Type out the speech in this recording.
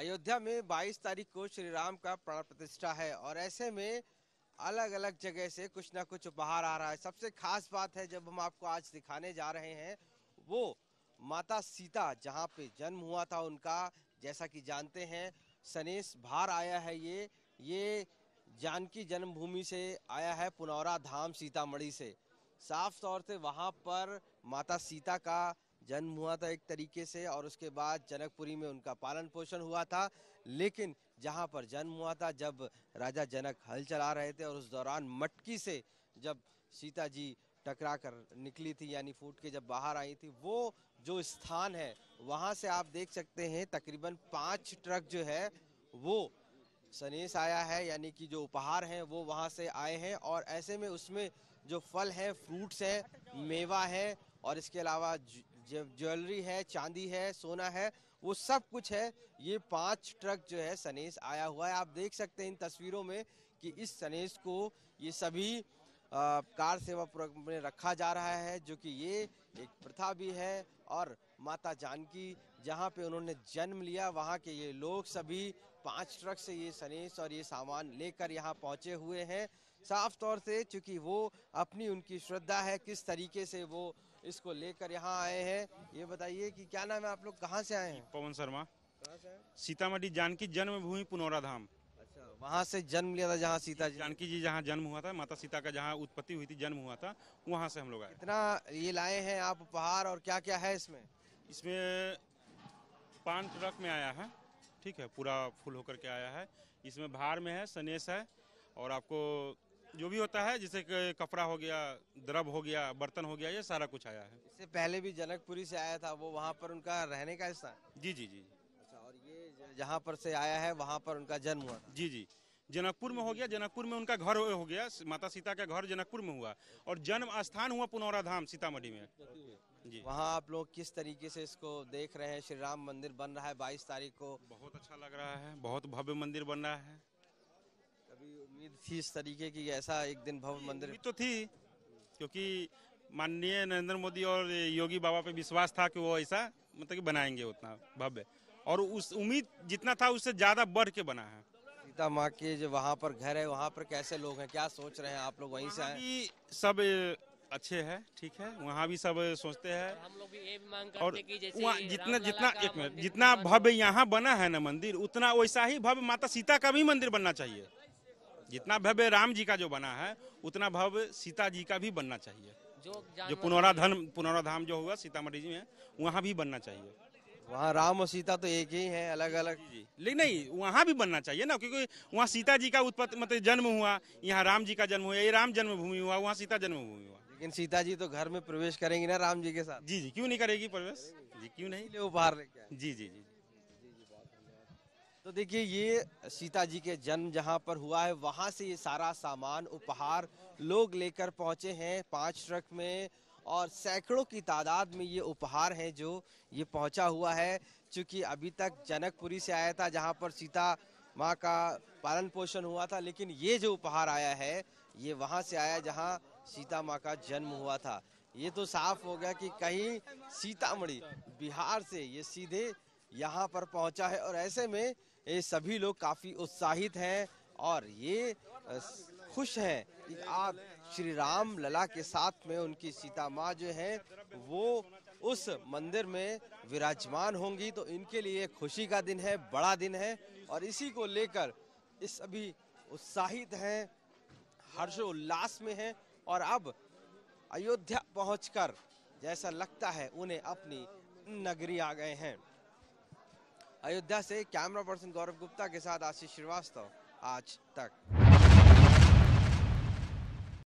अयोध्या में 22 तारीख को श्री राम का प्राण प्रतिष्ठा है और ऐसे में अलग अलग जगह से कुछ ना कुछ उपहार आ रहा है सबसे खास बात है जब हम आपको आज दिखाने जा रहे हैं वो माता सीता जहाँ पे जन्म हुआ था उनका जैसा कि जानते हैं सनेस भार आया है ये ये जानकी जन्मभूमि से आया है पुनौरा धाम सीतामढ़ी से साफ तौर से वहाँ पर माता सीता का जन्म हुआ था एक तरीके से और उसके बाद जनकपुरी में उनका पालन पोषण हुआ था लेकिन जहाँ पर जन्म हुआ था जब राजा जनक हल चला रहे थे और उस दौरान मटकी से जब सीता जी टकरा कर निकली थी यानी फूट के जब बाहर आई थी वो जो स्थान है वहाँ से आप देख सकते हैं तकरीबन पाँच ट्रक जो है वो सनेस आया है यानी कि जो उपहार हैं वो वहाँ से आए हैं और ऐसे में उसमें जो फल हैं फ्रूट्स हैं मेवा है और इसके अलावा जब ज्वेलरी है चांदी है सोना है वो सब कुछ है ये पांच ट्रक जो है सनेस आया हुआ है आप देख सकते हैं इन तस्वीरों में कि इस सनेस को ये सभी आ, कार सेवा में रखा जा रहा है जो कि ये एक प्रथा भी है और माता जानकी जहाँ पे उन्होंने जन्म लिया वहाँ के ये लोग सभी पांच ट्रक से ये सनेस और ये सामान लेकर यहाँ पहुँचे हुए हैं साफ तौर से चूँकि वो अपनी उनकी श्रद्धा है किस तरीके से वो इसको लेकर यहाँ आए हैं ये बताइए कि क्या नाम है आप लोग कहाँ से आए हैं पवन शर्मा सीतामढ़ी जानकी जन्मभूमि पुनौरा धाम अच्छा वहाँ से जन्म लिया था जहाँ सीता जी जानकी जी जहाँ जन्म हुआ था माता सीता का जहाँ उत्पत्ति हुई थी जन्म हुआ था वहाँ से हम लोग आए इतना ये लाए हैं आप उपहार और क्या क्या है इसमें इसमें पान ट्रक में आया है ठीक है पूरा फुल होकर के आया है इसमें भार में है सनेस है और आपको जो भी होता है जैसे कपड़ा हो गया द्रव हो गया बर्तन हो गया ये सारा कुछ आया है इससे पहले भी जनकपुरी से आया था वो वहाँ पर उनका रहने का स्थान जी जी जी अच्छा और ये जहाँ पर से आया है वहाँ पर उनका जन्म हुआ जी जी जनकपुर में हो गया जनकपुर में उनका घर हो गया माता सीता का घर जनकपुर में हुआ और जन्म स्थान हुआ पुनौरा धाम सीतामढ़ी में वहाँ आप लोग किस तरीके से इसको देख रहे हैं श्री राम मंदिर बन रहा है बाईस तारीख को बहुत अच्छा लग रहा है बहुत भव्य मंदिर बन रहा है कभी उम्मीद थी इस तरीके की ऐसा एक दिन भव्य मंदिर तो थी क्योंकि माननीय नरेंद्र मोदी और योगी बाबा पे विश्वास था कि वो ऐसा मतलब कि बनाएंगे उतना भव्य और उस उम्मीद जितना था उससे ज्यादा बढ़ के बना है सीता माँ के जो वहाँ पर घर है वहाँ पर कैसे लोग हैं क्या सोच रहे हैं आप लोग वहीं से आए सब अच्छे है ठीक है वहाँ भी सब सोचते हैं हम लोग भी ये मांग करते वहाँ जितना जितना एक मिनट जितना भव्य यहाँ बना है ना मंदिर उतना वैसा ही भव्य माता सीता का भी मंदिर बनना चाहिए जितना भव्य राम जी का जो बना है उतना भव्य सीता जी का भी बनना चाहिए जो जो पुनौराधन पुनौराधाम जो हुआ सीतामढ़ी जी में वहाँ भी बनना चाहिए वहाँ राम और सीता तो एक ही है अलग अलग लेकिन नहीं वहाँ भी बनना चाहिए ना क्योंकि वहाँ सीता जी का उत्पत्ति मतलब जन्म हुआ यहाँ राम जी का जन्म हुआ ये राम जन्मभूमि हुआ वहाँ सीता जन्मभूमि हुआ लेकिन सीता जी तो घर में प्रवेश करेंगी ना राम जी के साथ जी जी क्यों नहीं करेगी प्रवेश जी क्यों नहीं ले उपहार लेके जी जी जी तो देखिए ये सीता जी के जन्म जहाँ पर हुआ है वहाँ से ये सारा सामान उपहार लोग लेकर पहुँचे हैं पांच ट्रक में और सैकड़ों की तादाद में ये उपहार हैं जो ये पहुँचा हुआ है क्योंकि अभी तक जनकपुरी से आया था जहाँ पर सीता माँ का पालन पोषण हुआ था लेकिन ये जो उपहार आया है ये वहाँ से आया जहाँ सीता माँ का जन्म हुआ था ये तो साफ हो गया कि कहीं सीतामढ़ी बिहार से ये सीधे यहाँ पर पहुँचा है और ऐसे में ये सभी लोग काफ़ी उत्साहित हैं और ये खुश हैं कि आप श्री राम लला के साथ में उनकी सीता माँ जो है वो उस मंदिर में विराजमान होंगी तो इनके लिए खुशी का दिन है बड़ा दिन है और इसी को लेकर इस सभी उत्साहित हैं हर्षोल्लास में हैं और अब अयोध्या पहुंचकर जैसा लगता है उन्हें अपनी नगरी आ गए हैं अयोध्या से कैमरा पर्सन गौरव गुप्ता के साथ आशीष श्रीवास्तव आज तक